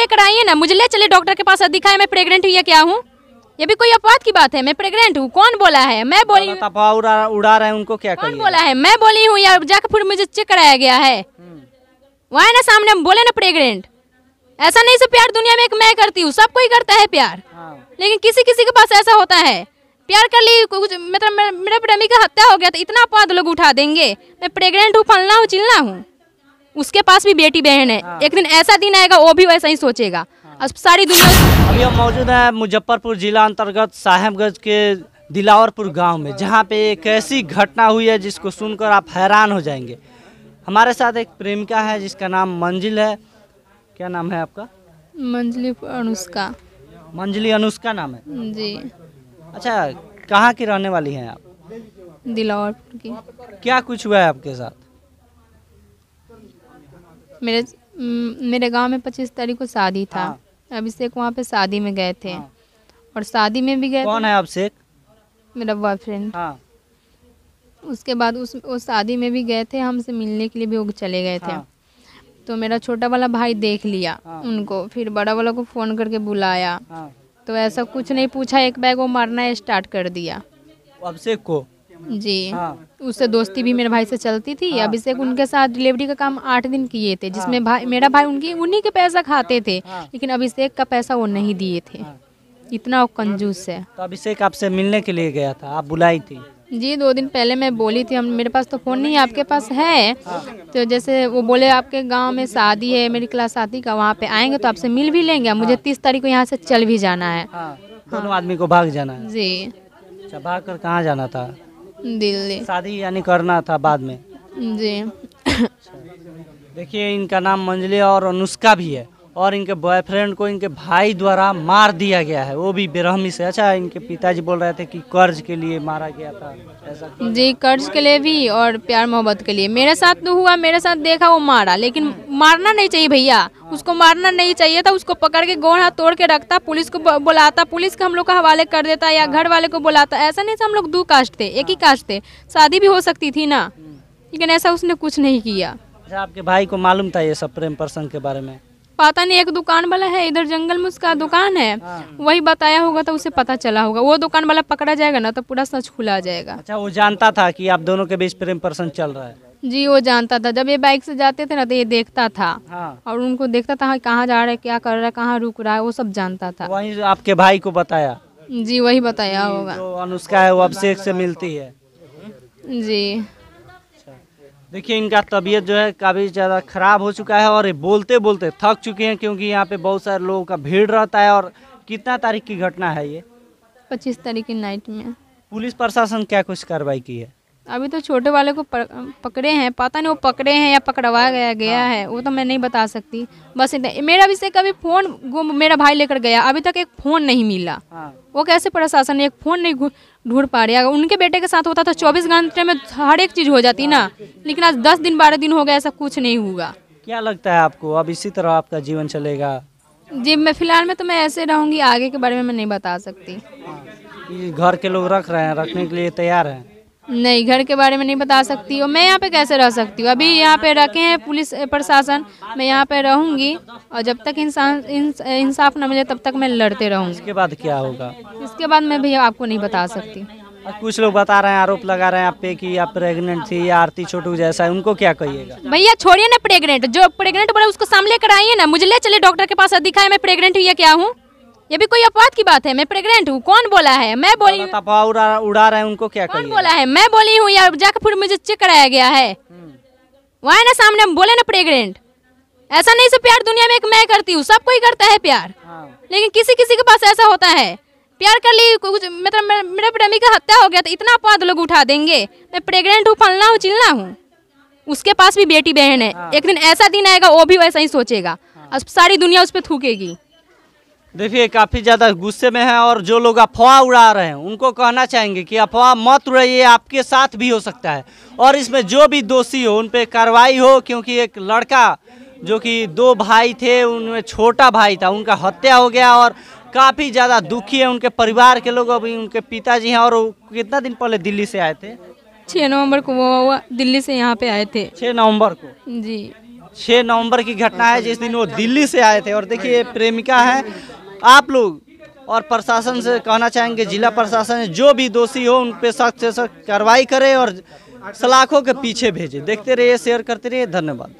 लेकर आई है ना मुझे ले चले डॉक्टर के पास दिखाए मैं प्रेग्नेंट हुई या क्या हूँ ये भी कोई अपवाद की बात है मैं प्रेग्नेंट हूँ कौन बोला है मैं बोली उड़ा, उड़ा रहे उनको क्या कौन बोला है मैं बोली हूँ या जाकर फिर मुझे चेक कराया गया है हम्म। वहाँ ना सामने हम बोले ना प्रेग्नेंट ऐसा नहीं सब प्यार दुनिया में एक मैं करती हूँ सब कोई करता है प्यार हाँ। लेकिन किसी किसी के पास ऐसा होता है प्यार कर ली कुछ मतलब मेरे प्रेमी का हत्या हो गया तो इतना अपवाद लोग उठा देंगे मैं प्रेग्नेंट हूँ फलना हूँ चिलना हूँ उसके पास भी बेटी बहन है हाँ। एक दिन ऐसा दिन आएगा वो भी वैसा ही सोचेगा हाँ। अब सारी दुनिया अभी हम मौजूद हैं मुजफ्फरपुर जिला अंतर्गत साहेबगंज के दिलावरपुर गांव में जहां पे एक ऐसी घटना हुई है जिसको सुनकर आप हैरान हो जाएंगे हमारे साथ एक प्रेमिका है जिसका नाम मंजिल है क्या नाम है आपका मंजिली अनुष्का मंजिली अनुष्का नाम है जी अच्छा कहाँ की रहने वाली हैं आप दिलावरपुर की क्या कुछ हुआ है आपके साथ मेरे हम्म, मेरे गांव में पच्चीस तारीख को शादी था हाँ। अभिषेक वहाँ पे शादी में गए थे हाँ। और शादी में भी गए कौन है अभिषेक मेरा बॉयफ्रेंड हाँ। उसके बाद उस उस शादी में भी गए थे हमसे मिलने के लिए भी वो चले गए थे हाँ। तो मेरा छोटा वाला भाई देख लिया हाँ। उनको फिर बड़ा वाला को फ़ोन करके बुलाया हाँ। तो ऐसा कुछ नहीं पूछा एक बैग वो मारना स्टार्ट कर दिया अभिषेक को जी हाँ उससे दोस्ती भी मेरे भाई से चलती थी हाँ। अभिषेक उनके साथ डिलीवरी का काम आठ दिन किए थे जिसमें हाँ। भाई मेरा भाई उनकी उन्हीं के पैसा खाते थे हाँ। लेकिन अभिषेक का पैसा वो नहीं दिए थे हाँ। इतना कंजूस है तो अभिषेक आपसे मिलने के लिए गया था आप बुलाई थी जी दो दिन पहले मैं बोली थी हम मेरे पास तो फ़ोन नहीं आपके पास है तो जैसे वो बोले आपके गांव में शादी है मेरी क्लास शादी का वहाँ पे आएंगे तो आपसे मिल भी लेंगे मुझे तीस तारीख को यहाँ से चल भी जाना है दोनों आदमी को भाग जाना है जी अच्छा भाग कर कहाँ जाना था दिल्ली शादी यानी करना था बाद में जी अच्छा। देखिए इनका नाम मंजली और अनुष्का भी है और इनके बॉयफ्रेंड को इनके भाई द्वारा मार दिया गया है वो भी बेरहमी से अच्छा इनके पिताजी बोल रहे थे कि कर्ज के लिए मारा गया था ऐसा जी कर्ज के लिए भी और प्यार मोहब्बत के लिए मेरे साथ तो हुआ मेरे साथ देखा वो मारा लेकिन मारना नहीं चाहिए भैया उसको मारना नहीं चाहिए था उसको पकड़ के गोड़ हाथ तोड़ के रखता पुलिस को बुलाता पुलिस का हम लोग का हवाले कर देता या घर वाले को बुलाता ऐसा नहीं था हम लोग दो कास्ट थे एक ही कास्ट थे शादी भी हो सकती थी ना लेकिन ऐसा उसने कुछ नहीं किया अच्छा, आपके भाई को मालूम था ये सब प्रेम प्रसंग के बारे में पता नहीं एक दुकान वाला है इधर जंगल में उसका दुकान है हाँ। वही बताया होगा तो उसे पता चला होगा वो दुकान वाला पकड़ा जाएगा ना तो पूरा सच खुला जाएगा अच्छा वो जानता था कि आप दोनों के बीच प्रेम प्रसन्न चल रहा है जी वो जानता था जब ये बाइक से जाते थे ना तो ये देखता था हाँ। और उनको देखता था हाँ, कहाँ जा रहा है क्या कर रहा है कहाँ रुक रहा है वो सब जानता था वही आपके भाई को बताया जी वही बताया होगा अनुष्का है वो अभिषेक से मिलती है जी देखिए इनका तबीयत जो है काफ़ी ज़्यादा ख़राब हो चुका है और ये बोलते बोलते थक चुके हैं क्योंकि यहाँ पे बहुत सारे लोगों का भीड़ रहता है और कितना तारीख की घटना है ये पच्चीस तारीख की नाइट में पुलिस प्रशासन क्या कुछ कार्रवाई की है अभी तो छोटे वाले को पकड़े हैं पता नहीं वो पकड़े हैं या पकड़वा गया हाँ। गया है वो तो मैं नहीं बता सकती बस इतना मेरा भी से कभी फ़ोन मेरा भाई लेकर गया अभी तक एक फ़ोन नहीं मिला हाँ। वो कैसे प्रशासन एक फ़ोन नहीं ढूंढ पा रहे उनके बेटे के साथ होता तो चौबीस घंटे में हर एक चीज़ हो जाती ना लेकिन आज दस दिन बारह दिन हो गया ऐसा कुछ नहीं हुआ क्या लगता है आपको अब इसी तरह आपका जीवन चलेगा जी मैं फिलहाल में तो मैं ऐसे रहूँगी आगे के बारे में मैं नहीं बता सकती हाँ। घर के लोग रख रहे हैं रखने के लिए तैयार हैं नहीं घर के बारे में नहीं बता सकती हूँ मैं यहाँ पे कैसे रह सकती हूँ अभी यहाँ पे रखे हैं पुलिस प्रशासन मैं यहाँ पे रहूँगी और जब तक इंसान इंसाफ ना मिले तब तक मैं लड़ते रहूँगी इसके बाद क्या होगा इसके बाद मैं भी आपको नहीं बता सकती कुछ लोग बता रहे हैं आरोप लगा रहे हैं आप पे कि आप प्रेग्नेंट थी या आरती छोटू जैसा है उनको क्या कहिएगा भैया छोड़िए ना प्रेग्नेंट जो प्रेग्नेंट बोला उसको सामने कराइए ना मुझे ले चले डॉक्टर के पास दिखाए मैं प्रेग्नेंट हुई या क्या हूँ ये भी कोई अपवाद की बात है मैं प्रेग्नेंट हूँ कौन बोला है मैं बोली उड़ा, उड़ा रहे उनको क्या कौन बोला है मैं बोली हूँ या जाकर मुझे चेक कराया गया है वहाँ ना सामने बोले ना प्रेगनेंट ऐसा नहीं सब प्यार दुनिया में एक मैं करती हूँ सब कोई करता है प्यार हाँ। लेकिन किसी किसी के पास ऐसा होता है प्यार कर ली कुछ मतलब मेरे प्रेमी का हत्या हो गया तो इतना अपवाद लोग उठा देंगे मैं प्रेग्नेंट हूँ फलना हूँ चिलना हूँ उसके पास भी बेटी बहन है हाँ। एक दिन ऐसा दिन आएगा वो भी वैसा ही सोचेगा अब हाँ। सारी दुनिया उस पर थूकेगी देखिए काफ़ी ज़्यादा गुस्से में हैं और जो लोग अफवाह उड़ा रहे हैं उनको कहना चाहेंगे कि अफवाह मत उड़ाइए आपके साथ भी हो सकता है और इसमें जो भी दोषी हो उन पर कार्रवाई हो क्योंकि एक लड़का जो कि दो भाई थे उनमें छोटा भाई था उनका हत्या हो गया और काफ़ी ज़्यादा दुखी है उनके परिवार के लोग अभी उनके पिताजी हैं और कितना दिन पहले दिल्ली से आए थे छः नवंबर को वो दिल्ली से यहाँ पे आए थे छः नवंबर को जी छः नवंबर की घटना है जिस दिन वो दिल्ली से आए थे और देखिए प्रेमिका है आप लोग और प्रशासन से कहना चाहेंगे जिला प्रशासन जो भी दोषी हो उन पर सख्त से सख्त कार्रवाई करें और सलाखों के पीछे भेजें देखते रहिए शेयर करते रहिए धन्यवाद